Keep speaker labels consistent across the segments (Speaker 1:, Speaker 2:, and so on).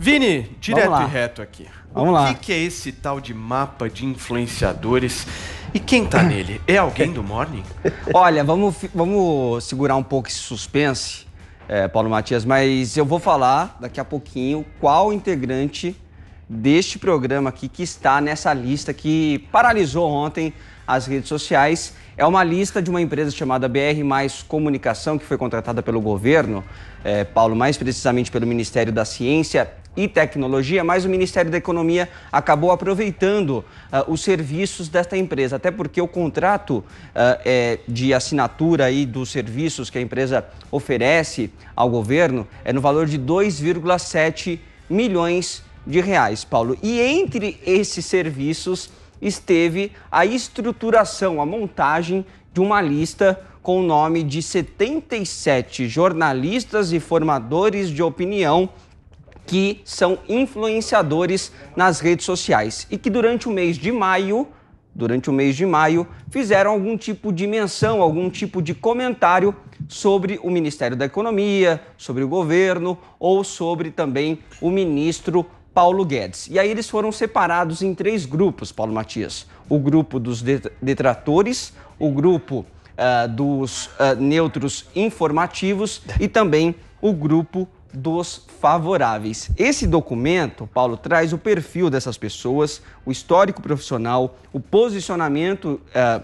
Speaker 1: Vini, direto e reto aqui. Vamos o lá. O que, que, é esse tal de mapa de influenciadores e quem tá nele? É alguém do Morning? Olha, vamos, vamos segurar um pouco esse suspense, é, Paulo Matias, mas eu vou falar daqui a pouquinho qual integrante deste programa aqui que está nessa lista que paralisou ontem as redes sociais. É uma lista de uma empresa chamada BR Mais Comunicação, que foi contratada pelo governo, é, Paulo, mais precisamente pelo Ministério da Ciência e Tecnologia, mas o Ministério da Economia acabou aproveitando uh, os serviços desta empresa, até porque o contrato uh, é, de assinatura aí dos serviços que a empresa oferece ao governo é no valor de 2,7 milhões de reais, Paulo. E entre esses serviços esteve a estruturação, a montagem de uma lista com o nome de 77 jornalistas e formadores de opinião que são influenciadores nas redes sociais e que durante o mês de maio, durante o mês de maio, fizeram algum tipo de menção, algum tipo de comentário sobre o Ministério da Economia, sobre o governo ou sobre também o ministro Paulo Guedes. E aí eles foram separados em três grupos, Paulo Matias: o grupo dos detratores, o grupo uh, dos uh, neutros informativos e também o grupo dos favoráveis. Esse documento, Paulo, traz o perfil dessas pessoas, o histórico profissional, o posicionamento. Eh,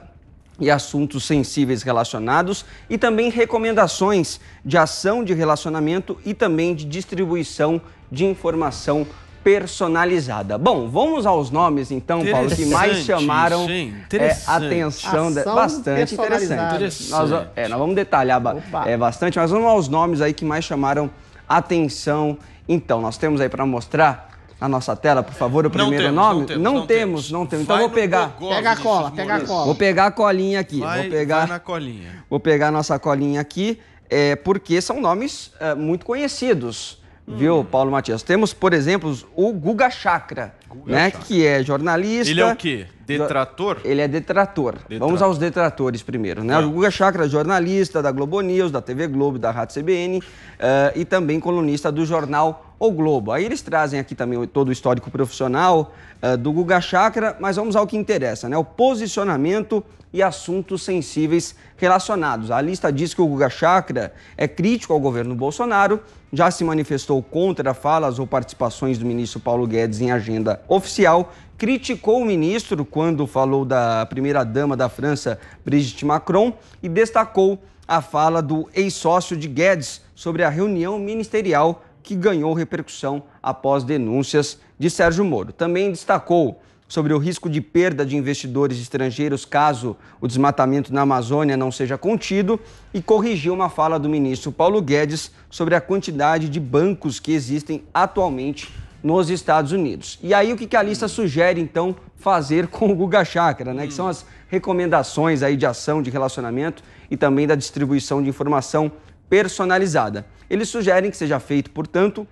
Speaker 1: e assuntos sensíveis relacionados e também recomendações de ação de relacionamento e também de distribuição de informação personalizada. Bom, vamos aos nomes então, Paulo, que mais chamaram é, atenção. De... bastante interessante. interessante. Nós, é, nós, vamos detalhar é, bastante, mas vamos aos nomes aí que mais chamaram atenção Atenção, então, nós temos aí para mostrar na nossa tela, por favor, o primeiro não temos, nome? Não temos, não, não temos. temos, não temos. Então vou pegar.
Speaker 2: Gogó, pega a cola, pega
Speaker 3: a cola. Vou
Speaker 1: pegar a colinha aqui. Vai, vou pegar na colinha. Vou pegar a nossa colinha aqui, é, porque são nomes é, muito conhecidos. Viu, Paulo Matias? Temos, por exemplo, o Guga Chakra, Guga né? Chakra. Que é jornalista. Ele é o quê? Detrator? Ele é detrator. detrator. Vamos aos detratores primeiro, né? Tá. O Guga Chakra é jornalista da Globo News, da TV Globo, da Rádio CBN uh, eh, e também colunista do jornal O Globo. Aí eles trazem aqui também todo o histórico profissional uh, do Guga Chakra, mas vamos ao que interessa, né? O posicionamento e assuntos sensíveis relacionados. A lista diz que o Guga Chakra é crítico ao governo Bolsonaro já se manifestou contra falas ou participações do ministro Paulo Guedes em agenda oficial, criticou o ministro quando falou da primeira-dama da França, Brigitte Macron, e destacou a fala do ex-sócio de Guedes sobre a reunião ministerial que ganhou repercussão após denúncias de Sérgio Moro. Também destacou sobre o risco de perda de investidores estrangeiros caso o desmatamento na Amazônia não seja contido e corrigiu uma fala do ministro Paulo Guedes sobre a quantidade de bancos que existem atualmente nos Estados Unidos. E aí o que, que a lista sugere então fazer com o Guga Chakra, né? Que são as recomendações aí de ação, de relacionamento e também da distribuição de informação personalizada. Eles sugerem que seja feito, portanto,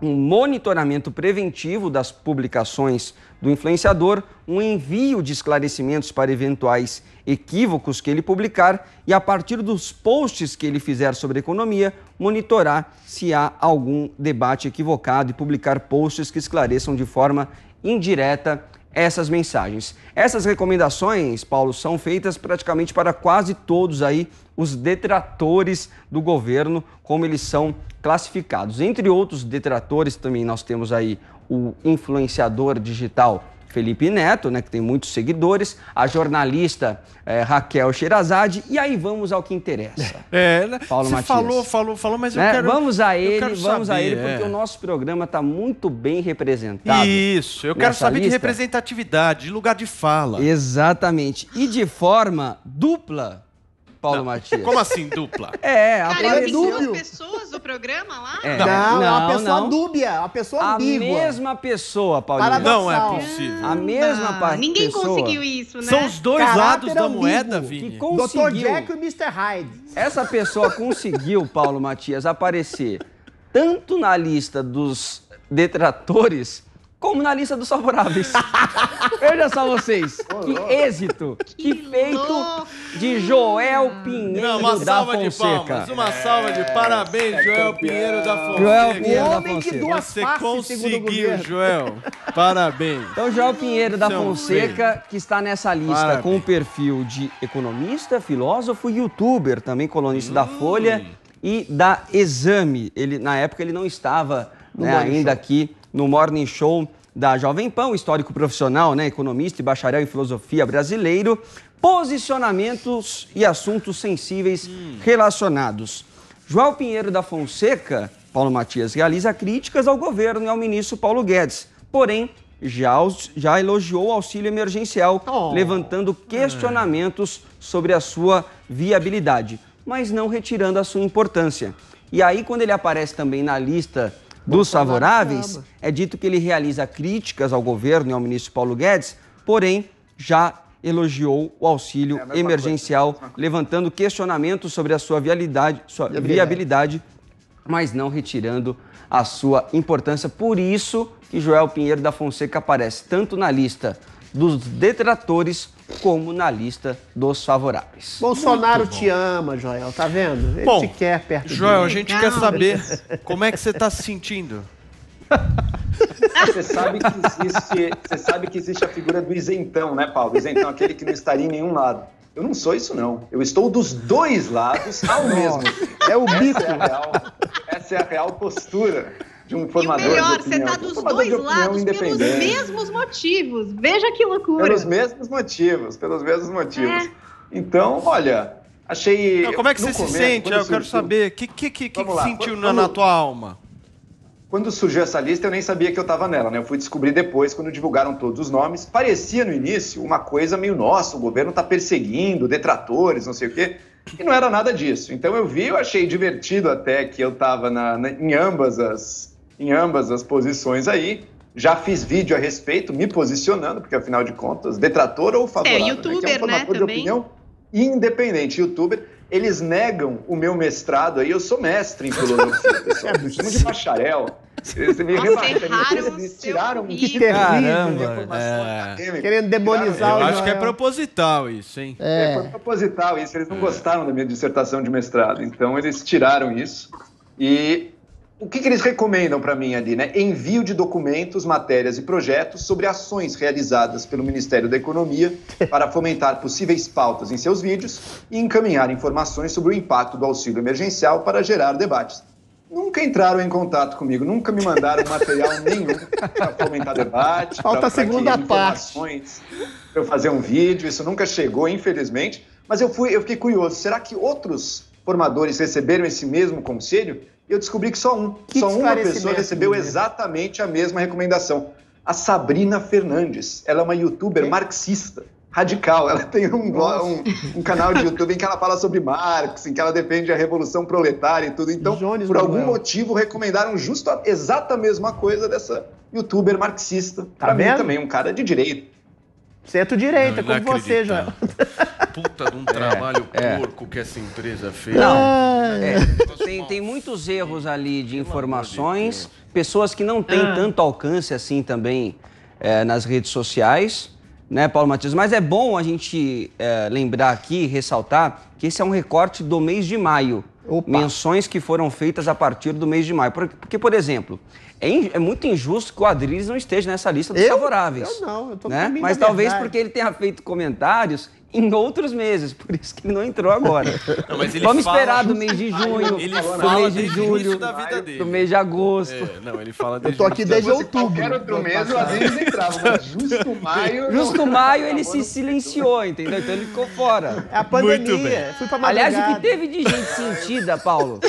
Speaker 1: um monitoramento preventivo das publicações do influenciador, um envio de esclarecimentos para eventuais equívocos que ele publicar e, a partir dos posts que ele fizer sobre economia, monitorar se há algum debate equivocado e publicar posts que esclareçam de forma indireta essas mensagens. Essas recomendações, Paulo, são feitas praticamente para quase todos aí os detratores do governo, como eles são classificados. Entre outros detratores também nós temos aí o influenciador digital Felipe Neto, né, que tem muitos seguidores, a jornalista é, Raquel Sherazade, e aí vamos ao que interessa. É, né, Paulo Matias. falou, falou, falou, mas eu né? quero Vamos a ele, vamos saber, a ele, porque é. o nosso programa está muito bem representado. Isso, eu quero saber lista. de representatividade, de lugar de fala. Exatamente, e de forma dupla, Paulo não. Matias. Como assim, dupla? É, a Cara, tem é duas
Speaker 3: pessoas do
Speaker 1: programa lá? É. Não. não, não, uma pessoa não.
Speaker 3: dúbia, uma pessoa a ambígua. A mesma
Speaker 1: pessoa, Paulinho. Não é possível. A mesma parte. Ninguém pessoa. conseguiu isso, né? São os dois Caráter lados da moeda, Vini. Que conseguiu. Dr. Jack
Speaker 3: e Mr. Hyde.
Speaker 1: Essa pessoa conseguiu, Paulo Matias, aparecer tanto na lista dos detratores como na lista dos favoráveis. Veja só vocês. que êxito, que, que feito louco. de Joel Pinheiro Não, uma da salva Fonseca. De uma
Speaker 4: salva de parabéns, é, Joel Pinheiro da Fonseca. Joel Pinheiro o da Fonseca. Que duas Você faces, conseguiu,
Speaker 1: Joel. Parabéns. Então, Joel Pinheiro da Fonseca, que está nessa lista parabéns. com o perfil de economista, filósofo e youtuber, também colunista hum. da Folha e da Exame. Ele, na época ele não estava né, ainda show. aqui no Morning Show da Jovem Pan, histórico profissional, né, economista e bacharel em filosofia brasileiro, posicionamentos e assuntos sensíveis hum. relacionados. João Pinheiro da Fonseca, Paulo Matias, realiza críticas ao governo e ao ministro Paulo Guedes, porém já, já elogiou o auxílio emergencial, oh. levantando questionamentos sobre a sua viabilidade, mas não retirando a sua importância. E aí, quando ele aparece também na lista dos favoráveis, é dito que ele realiza críticas ao governo e ao ministro Paulo Guedes, porém já elogiou o auxílio é emergencial, coisa. levantando questionamentos sobre a sua, sua viabilidade. viabilidade, mas não retirando a sua importância. Por isso que Joel Pinheiro da Fonseca aparece tanto na lista dos detratores como na lista dos favoráveis.
Speaker 3: Bolsonaro te ama, Joel, tá vendo? Ele Bom, te quer perto Joel, a gente quer saber como é que você tá
Speaker 1: se sentindo.
Speaker 2: Você sabe, que existe, você sabe que existe a figura do isentão, né, Paulo? Isentão, aquele que não estaria em nenhum lado. Eu não sou isso, não. Eu estou dos dois lados ao mesmo. É o bico. Essa é a real, essa é a real postura de um formador. E o melhor, você está dos dois lados pelos mesmos
Speaker 4: motivos. Veja que loucura. Pelos mesmos
Speaker 2: motivos, pelos mesmos motivos. É. Então, olha, achei. como é que você começo, se sente? Eu quero saber. O que, que, que, que sentiu quando, na, tua alma? Quando surgiu essa lista, eu nem sabia que eu estava nela, né? Eu fui descobrir depois, quando divulgaram todos os nomes. Parecia no início uma coisa meio nossa, o governo está perseguindo detratores, não sei o quê. E não era nada disso. Então eu vi, eu achei divertido até que eu estava em ambas as, em ambas as posições aí. Já fiz vídeo a respeito, me posicionando, porque afinal de contas, detrator ou favorável. Né? É, youtuber, né? né? De opinião independente, youtuber. Eles negam o meu mestrado aí, eu sou mestre em filosofia, pessoal. Me chamam de bacharel. Eles me rebaixaram, eles tiraram um que caramba, é. Querendo demonizar Eu o acho que é
Speaker 4: proposital isso, hein? É. é foi
Speaker 2: proposital isso. Eles não é. gostaram da minha dissertação de mestrado, então eles tiraram isso. E o que, que eles recomendam para mim ali, né? Envio de documentos, matérias e projetos sobre ações realizadas pelo Ministério da Economia para fomentar possíveis pautas em seus vídeos e encaminhar informações sobre o impacto do auxílio emergencial para gerar debates. Nunca entraram em contato comigo, nunca me mandaram material nenhum para fomentar debate. Falta pra, a segunda parte. Para eu fazer um vídeo, isso nunca chegou, infelizmente. Mas eu, fui, eu fiquei curioso, será que outros formadores receberam esse mesmo conselho? eu descobri que só um, que só uma pessoa recebeu exatamente a mesma recomendação. A Sabrina Fernandes. Ela é uma youtuber marxista radical. Ela tem um, um, um, canal de YouTube em que ela fala sobre Marx, em que ela defende a revolução proletária e tudo. Então, Jones por algum é. motivo, recomendaram justo a exata mesma coisa dessa youtuber marxista. Tá pra vendo? mim também, um cara de direito. Centro-direita,
Speaker 1: é como você, Joel. Puta de um é, trabalho é, porco é. que essa empresa fez. Não. É. Tem, tem muitos erros ali de informações, pessoas que não têm ah. tanto alcance assim também é, nas redes sociais, né, Paulo Matias? Mas é bom a gente lembrar aqui, ressaltar, que esse é um recorte do mês de maio. Opa. Menções que foram feitas a partir do mês de maio. Porque, por exemplo, é, in, é muito injusto que o Adriles não esteja nessa lista dos eu? favoráveis. Eu não, eu tô né? Mas talvez verdade. porque ele tenha feito comentários em outros meses, por isso que ele não entrou agora. Não, mas ele Vamos fala... esperar do mês de junho, ele do fala mês de julho, da vida dele. do mês de agosto. É, não, ele fala Eu tô aqui desde outubro. Qualquer outro mês, o Adriles entrava, mas justo maio... Justo maio ele se silenciou, entendeu? Então ele ficou fora. É a pandemia, fui pra madrugada. Aliás, o que teve de gente sentida, Paulo,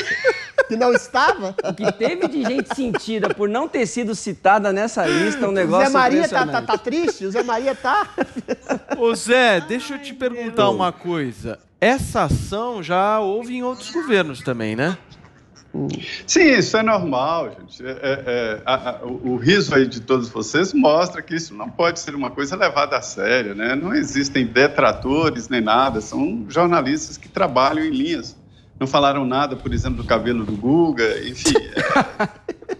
Speaker 1: que não estava. O que teve de gente sentida por não ter sido citada nessa lista é um negócio Zé Maria tá, tá,
Speaker 3: tá, triste? O Zé Maria tá...
Speaker 1: Ô
Speaker 4: Zé, deixa eu te perguntar Ai, então. uma coisa. Essa ação já houve em outros governos também, né? Sim, isso é normal, gente. É, é, é a, a, o riso aí de todos vocês mostra que isso não pode ser uma coisa levada a sério, né? Não existem detratores nem nada, são jornalistas que trabalham em linhas não falaram nada, por exemplo, do cabelo do Guga, enfim.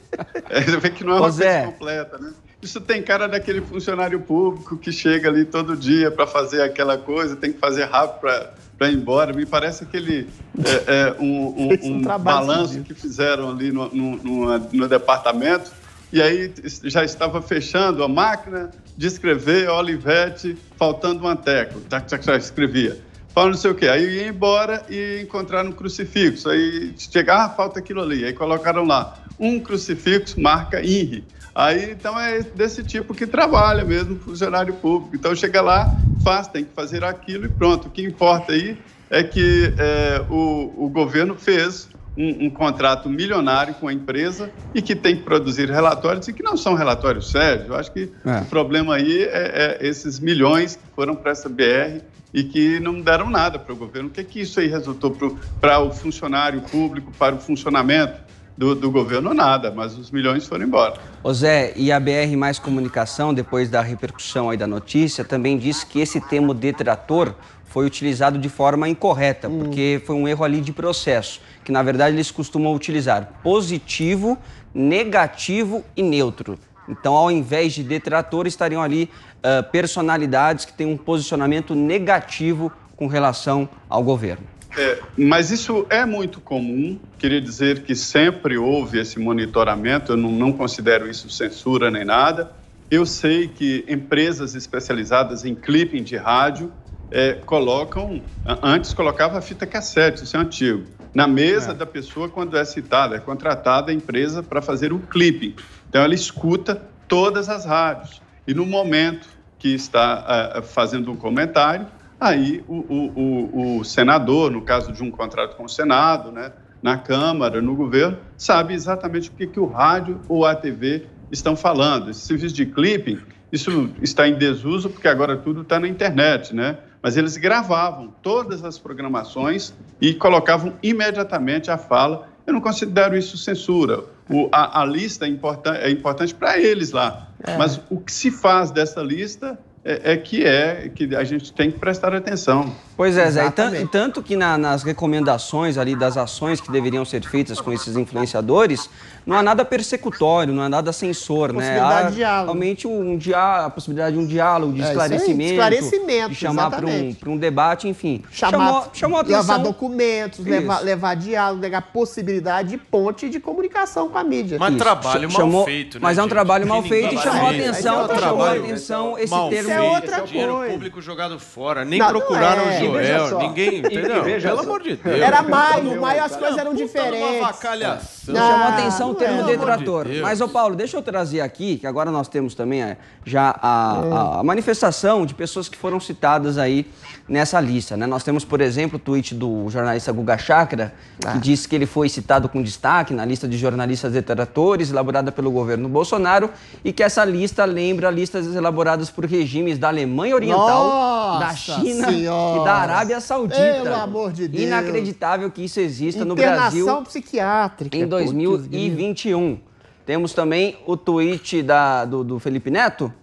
Speaker 4: É, você vê que não é uma coisa completa, né? Isso tem cara daquele funcionário público que chega ali todo dia para fazer aquela coisa, tem que fazer rápido para ir embora. Me parece aquele é, é, um, um, um balanço que fizeram ali no, no, no, no departamento e aí já estava fechando a máquina de escrever olivete, faltando uma tecla. Já escrevia. Fala não sei o quê. Aí ia embora e encontraram um crucifixo. Aí chegar, ah, falta aquilo ali. Aí colocaram lá um crucifixo, marca INRI. Aí, então, é desse tipo que trabalha mesmo funcionário público. Então, chega lá, faz, tem que fazer aquilo e pronto. O que importa aí é que é, o, o governo fez um, um, contrato milionário com a empresa e que tem que produzir relatórios e que não são relatórios sérios. Eu acho que é. o problema aí é, é esses milhões que foram para essa BR e que não deram nada para o governo. O que, é que isso aí resultou para o funcionário público, para o funcionamento do, do governo? Nada, mas os milhões foram embora.
Speaker 1: Ô Zé, e a BR Mais Comunicação, depois da repercussão aí da notícia, também disse que esse termo detrator foi utilizado de forma incorreta, hum. porque foi um erro ali de processo, que na verdade eles costumam utilizar positivo, negativo e neutro. Então, ao invés de detratores, estariam ali uh, personalidades que têm um posicionamento negativo com relação ao governo.
Speaker 4: É, mas isso é muito comum. Queria dizer que sempre houve esse monitoramento. Eu não, não considero isso censura nem nada. Eu sei que empresas especializadas em clipping de rádio é, colocam, antes colocava fita cassete, isso é antigo na mesa é. da pessoa quando é citada, é contratada a empresa para fazer o clipping. Então ela escuta todas as rádios e no momento que está uh, fazendo um comentário, aí o, o, o, o, senador, no caso de um contrato com o Senado, né, na Câmara, no governo, sabe exatamente o que, que o rádio ou a TV estão falando. Esse serviço de clipping, isso está em desuso porque agora tudo está na internet, né? mas eles gravavam todas as programações e colocavam imediatamente a fala. Eu não considero isso censura. O, a, a, lista é, importan é importante para eles lá, é. mas o que se faz dessa lista é, é, que é que a gente tem que prestar atenção. Pois é, Zé. E,
Speaker 1: tanto que na, nas recomendações ali das ações que deveriam ser feitas com esses influenciadores, não há nada persecutório, não há nada censor, né? Há de diálogo. realmente um diálogo, a possibilidade de um diálogo, de é, esclarecimento, esclarecimento, de chamar para um, um debate, enfim. Chamar, chamou, chamou atenção. Levar documentos, levar, levar
Speaker 3: diálogo, levar possibilidade de ponte de comunicação com a mídia. Mas isso. trabalho
Speaker 1: chamou, mal feito, né? Mas é um gente? trabalho mal feito e chamou a atenção, é chamou atenção esse mal termo. Feito, é, é outra dinheiro coisa. público jogado fora, nem não, procuraram não é. o Joel, ninguém, entendeu? Pelo amor de Deus. Era maio, maio as coisas eram diferentes. Uma vacalhação. Chamou ah. atenção termo um detrator. De Mas, ô Paulo, deixa eu trazer aqui, que agora nós temos também é, já a, a, a, manifestação de pessoas que foram citadas aí nessa lista. Né? Nós temos, por exemplo, o tweet do jornalista Guga Chakra, ah. que disse que ele foi citado com destaque na lista de jornalistas detratores elaborada pelo governo Bolsonaro e que essa lista lembra listas elaboradas por regimes da Alemanha Oriental, Nossa da China senhora. e da Arábia Saudita. Pelo amor de Deus. Inacreditável que isso exista Internação no Brasil. Internação
Speaker 3: psiquiátrica. Em 2020.
Speaker 1: 21. Temos também o tweet da, do, do Felipe Neto,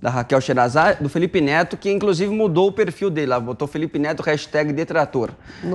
Speaker 1: da Raquel Xerazade, do Felipe Neto, que inclusive mudou o perfil dele. Lá botou Felipe Neto, hashtag detrator.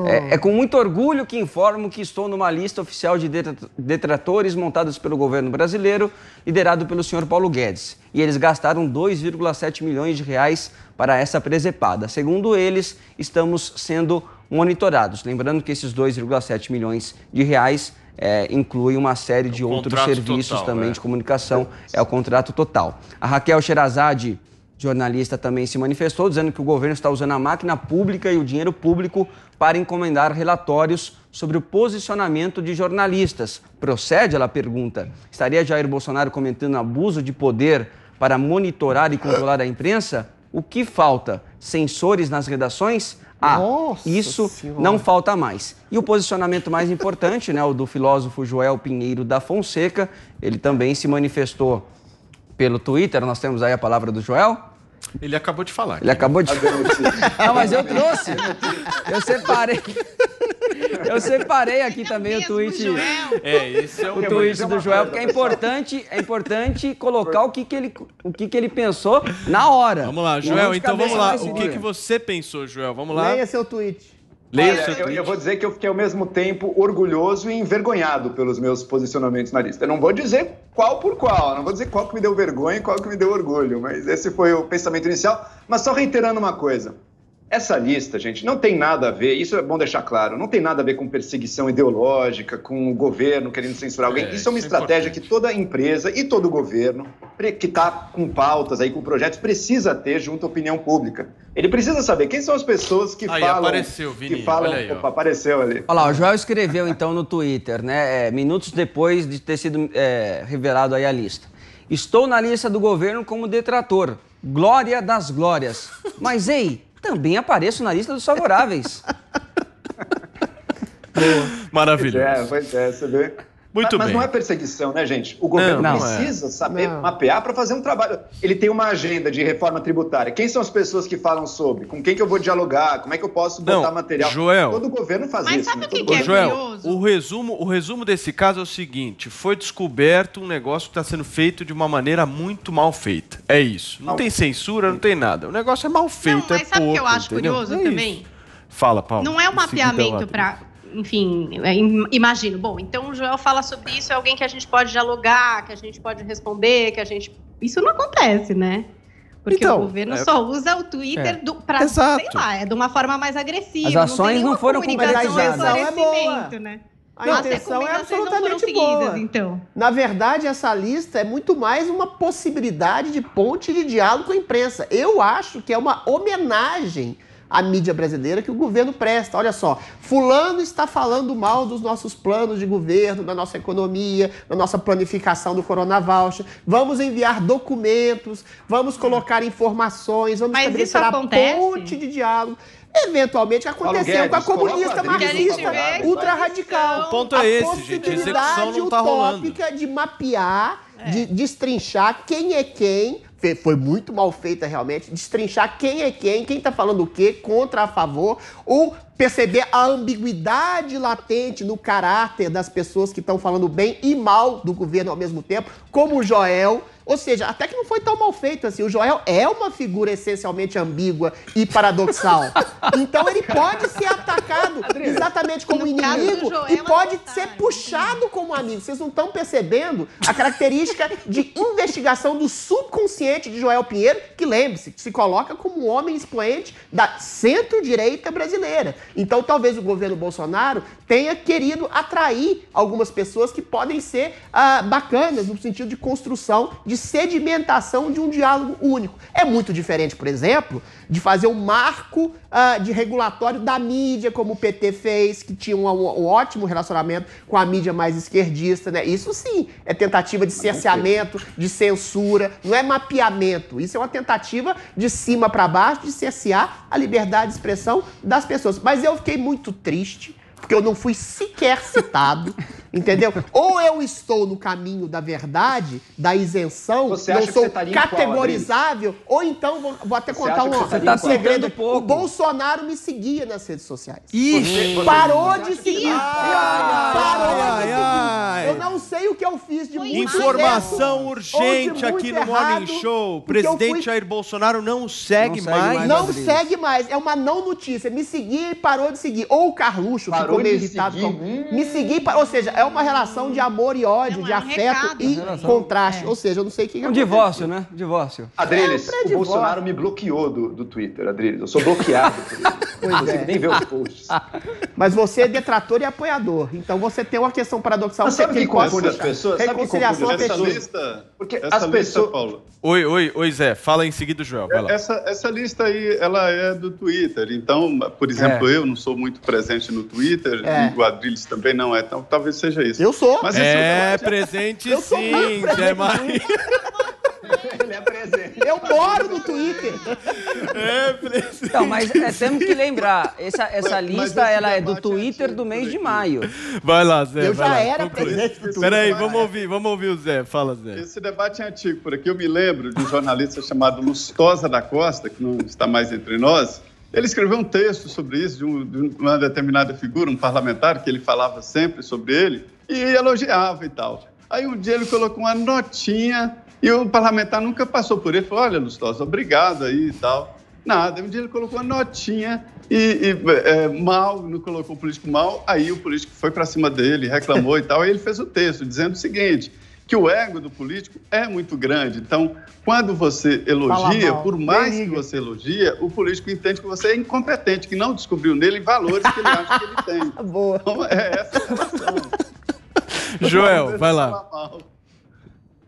Speaker 1: É, é, com muito orgulho que informo que estou numa lista oficial de detratores montados pelo governo brasileiro, liderado pelo senhor Paulo Guedes. E eles gastaram 2,7 milhões de reais para essa presepada. Segundo eles, estamos sendo monitorados. Lembrando que esses 2,7 milhões de reais é, inclui uma série de é o outros serviços total, também é. de comunicação, é o contrato total. A Raquel Sherazade, jornalista, também se manifestou, dizendo que o governo está usando a máquina pública e o dinheiro público para encomendar relatórios sobre o posicionamento de jornalistas. Procede, ela pergunta. Estaria Jair Bolsonaro comentando abuso de poder para monitorar e controlar a imprensa? O que falta? sensores nas redações? Ah, Nossa isso senhora. não falta mais. E o posicionamento mais importante, né, o do filósofo Joel Pinheiro da Fonseca, ele também se manifestou pelo Twitter. Nós temos aí a palavra do Joel.
Speaker 4: Ele acabou de falar. Ele né? acabou
Speaker 1: de falar. Não, ah, mas eu trouxe. Eu separei. Eu separei aqui é também o tweet. é, isso é o, o tweet do Joel, porque é importante, é importante colocar o que, que, ele, o que, que ele pensou na hora. Vamos lá, Joel, então vamos lá. O que, que
Speaker 4: você pensou, Joel? Vamos lá. Leia
Speaker 2: seu tweet. Leia tweet. eu, eu, vou dizer que eu fiquei ao
Speaker 1: mesmo tempo
Speaker 2: orgulhoso e envergonhado pelos meus posicionamentos na lista. Eu não vou dizer qual por qual, não vou dizer qual que me deu vergonha e qual que me deu orgulho, mas esse foi o pensamento inicial. Mas só reiterando uma coisa: essa lista, gente, não tem nada a ver, isso é bom deixar claro, não tem nada a ver com perseguição ideológica, com o governo querendo censurar alguém. É, isso é uma é estratégia é que toda empresa e todo governo que está com pautas aí, com projetos, precisa ter junto à opinião pública. Ele
Speaker 1: precisa saber quem são as pessoas que aí, falam. Apareceu,
Speaker 2: Vini, que falam, olha aí, opa, apareceu ali. Olha
Speaker 1: lá, o Joel escreveu então no Twitter, né? É, minutos depois de ter sido é, revelado aí a lista. Estou na lista do governo como detrator. Glória das glórias. Mas ei, também apareço na lista dos favoráveis.
Speaker 2: Maravilhoso. é, pois é, muito mas, bem. Mas não é perseguição, né, gente? O governo não, não precisa é. saber não. mapear para fazer um trabalho. Ele tem uma agenda de reforma tributária. Quem são as pessoas que falam sobre? Com quem que eu vou dialogar? Como é que eu posso não, botar material? Joel, Todo governo faz mas isso. Mas sabe né? o que, que
Speaker 4: é Joel, curioso? O resumo, o resumo desse caso é o seguinte. Foi descoberto um negócio que está sendo feito de uma maneira muito mal feita. É isso. Não tem censura, não tem nada. O negócio é mal feito, não, é mas é sabe o que eu acho entendeu? curioso é também? Isso. Fala, Paulo. Não é um mapeamento
Speaker 1: para enfim, é, imagino. Bom, então o Joel fala sobre isso, é alguém que a gente pode dialogar, que a gente pode responder, que a gente. Isso não acontece, né? Porque então, o governo é... só usa o Twitter é.
Speaker 3: para, sei lá, é de uma forma mais agressiva. As ações não, não foram comunicadas. É, é boa. Né?
Speaker 4: A Nossa, intenção é absolutamente boa.
Speaker 3: Então. Na verdade, essa lista é muito mais uma possibilidade de ponte de diálogo com a imprensa. Eu acho que é uma homenagem a mídia brasileira que o governo presta. Olha só, fulano está falando mal dos nossos planos de governo, da nossa economia, da nossa planificação do coronavoucher. Vamos enviar documentos, vamos colocar informações, vamos Mas estabelecer isso uma ponte de diálogo. Eventualmente aconteceu Guedes, com a comunista marxista ultra-radical. O ponto é esse, gente. A possibilidade gente, a tá utópica de mapear, é. de destrinchar quem é quem foi muito mal feita realmente, destrinchar quem é quem, quem está falando o quê, contra, a favor, ou perceber a ambiguidade latente no caráter das pessoas que estão falando bem e mal do governo ao mesmo tempo, como o Joel ou seja, até que não foi tão mal feito assim. O Joel é uma figura essencialmente ambígua e paradoxal. então ele pode ser atacado exatamente como no inimigo e é pode ser puxado como amigo. Vocês não estão percebendo a característica de investigação do subconsciente de Joel Pinheiro, que lembre-se, se coloca como um homem expoente da centro-direita brasileira. Então talvez o governo Bolsonaro tenha querido atrair algumas pessoas que podem ser ah, bacanas no sentido de construção de de sedimentação de um diálogo único. É muito diferente, por exemplo, de fazer um marco uh, de regulatório da mídia, como o PT fez, que tinha um, um, ótimo relacionamento com a mídia mais esquerdista. Né? Isso sim é tentativa de cerceamento, de censura, não é mapeamento. Isso é uma tentativa de cima para baixo de cercear a liberdade de expressão das pessoas. Mas eu fiquei muito triste porque eu não fui sequer citado, entendeu? Ou eu estou no caminho da verdade, da isenção, você não sou tá categorizável, qual, ou então vou, vou até contar um, um, tá um segredo. Pouco. O Bolsonaro me seguia nas redes sociais. Ixi. Tá- parou de seguir.
Speaker 4: parou de seguir. eu
Speaker 3: não sei o que eu fiz de muito Informação urgente aqui no Morning Show. Presidente
Speaker 2: fui... Jair Bolsonaro não segue, não segue mais. mais. Não segue
Speaker 3: mais. É uma não notícia. Me seguia e parou de seguir. Ou o Carluxo, parou irritado seguir. com. Me seguir, ou seja, é uma relação de amor e ódio, é de afeto e é contraste. É. Ou seja, eu não sei o que. Um divórcio,
Speaker 2: né? Divórcio. Adriles, o Bolsonaro me bloqueou do, do Twitter, Adriles. Eu sou
Speaker 3: bloqueado. Pois é. nem ver os posts. Mas você é detrator e apoiador. Então você tem uma questão paradoxal. Você sabe que confunde as pessoas? Reconciliação sabe que confunde? Essa
Speaker 4: lista, porque essa as pessoas... Paulo. Oi, oi, oi, Zé. Fala em seguida, Joel. Essa, essa lista aí, ela é do Twitter. Então, por exemplo, é. eu não sou muito presente no Twitter Twitter é. e o Adriles também não é. Então talvez seja isso. Eu sou. Mas é, isso, presente eu sim, Zé
Speaker 1: Ele é presente. Eu moro no Twitter. É presente. Então, mas é, temos que lembrar, essa, essa lista mas ela é do é Twitter do mês de né? maio.
Speaker 4: Vai lá, Zé. Eu já lá, era conclui. presente do Twitter. Peraí, vamos ouvir, vamos ouvir o Zé. Fala, Zé. Esse debate é antigo por aqui. Eu me lembro de um jornalista chamado Lustosa da Costa, que não está mais entre nós, ele escreveu um texto sobre isso, de, um, de uma determinada figura, um parlamentar, que ele falava sempre sobre ele, e elogiava e tal. Aí um dia ele colocou uma notinha e o parlamentar nunca passou por ele. Falou: Olha, Lustosa, obrigado aí e tal. Nada. Um dia ele colocou uma notinha e, e é, mal, não colocou o político mal. Aí o político foi para cima dele, reclamou e tal. Aí ele fez o texto dizendo o seguinte: que o ego do político é muito grande. Então, quando você elogia, por mais que você elogia, o político entende que você é incompetente, que não descobriu nele valores que ele acha que ele tem. Boa. Então, é essa a situação. Joel, vai lá.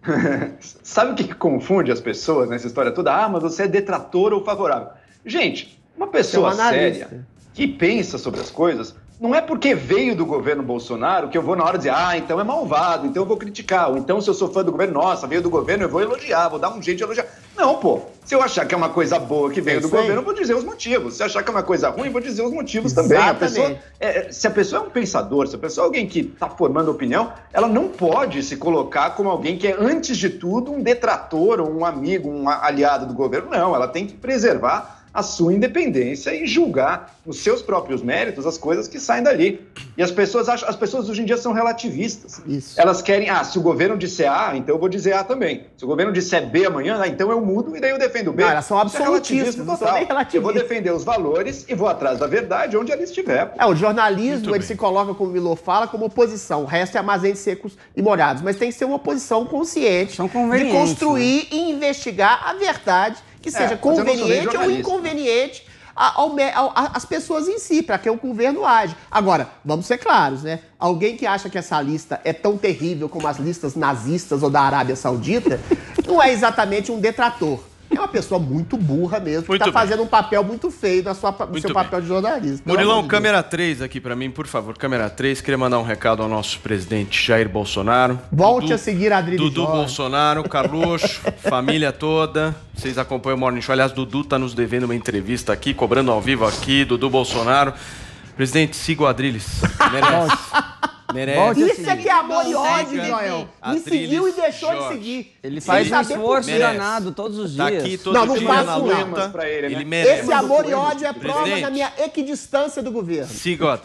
Speaker 2: Sabe o que confunde as pessoas nessa história toda? Ah, mas você é detrator ou favorável. Gente, uma é pessoa séria que pensa sobre as coisas não é porque veio do governo Bolsonaro que eu vou na hora dizer, ah, então é malvado, então eu vou criticar, ou então se eu sou fã do governo, nossa, veio do governo, eu vou elogiar, vou dar um jeito de elogiar. Não, pô, se eu achar que é uma coisa boa que veio é do governo, eu vou dizer os motivos. Se achar que é uma coisa ruim, eu vou dizer os motivos Exatamente. também. A pessoa, é, é, se a pessoa é um pensador, se a pessoa é alguém que está formando opinião, ela não pode se colocar como alguém que é, antes de tudo, um detrator, ou um amigo, um aliado do governo. Não, ela tem que preservar a sua independência e julgar os seus próprios méritos as coisas que saem dali. E as pessoas acham, as pessoas hoje em dia são relativistas. Isso. Elas querem, ah, se o governo disser A, então eu vou dizer A também. Se o governo disser B amanhã, ah, então eu mudo e daí eu defendo B. Não, elas são é absolutistas, é total. São Eu vou defender os valores e vou atrás da verdade onde ela estiver.
Speaker 3: É, o jornalismo, ele se coloca, como o Milô fala, como oposição. O resto é armazéns secos e molhados. Mas tem que ser uma oposição consciente de construir né? e investigar a verdade que seja é, conveniente ou inconveniente às pessoas em si, para que o governo age. Agora, vamos ser claros, né? Alguém que acha que essa lista é tão terrível como as listas nazistas ou da Arábia Saudita, não é exatamente um detrator é uma pessoa muito burra mesmo, muito que tá bem. fazendo um papel muito feio sua, no seu bem. papel de jornalista. Murilão, de câmera
Speaker 1: 3 aqui para mim, por favor. Câmera 3, queria mandar um recado ao nosso presidente Jair Bolsonaro. Volte Dudu, a seguir a Dudu Jorge. Bolsonaro, Carluxo, família toda. Vocês acompanham o Morning Show. Aliás, Dudu tá nos devendo uma entrevista aqui, cobrando ao vivo aqui. Dudu Bolsonaro. Presidente, siga o Adriles. Merece. Merece.
Speaker 4: Isso é
Speaker 3: que é amor e ódio, Joel. Me seguiu e deixou de seguir.
Speaker 2: Ele faz um esforço danado todos os tá dias. não, não faço nada. ele, né? merece. Esse amor e ódio é prova da
Speaker 3: minha equidistância do governo.
Speaker 2: Siga,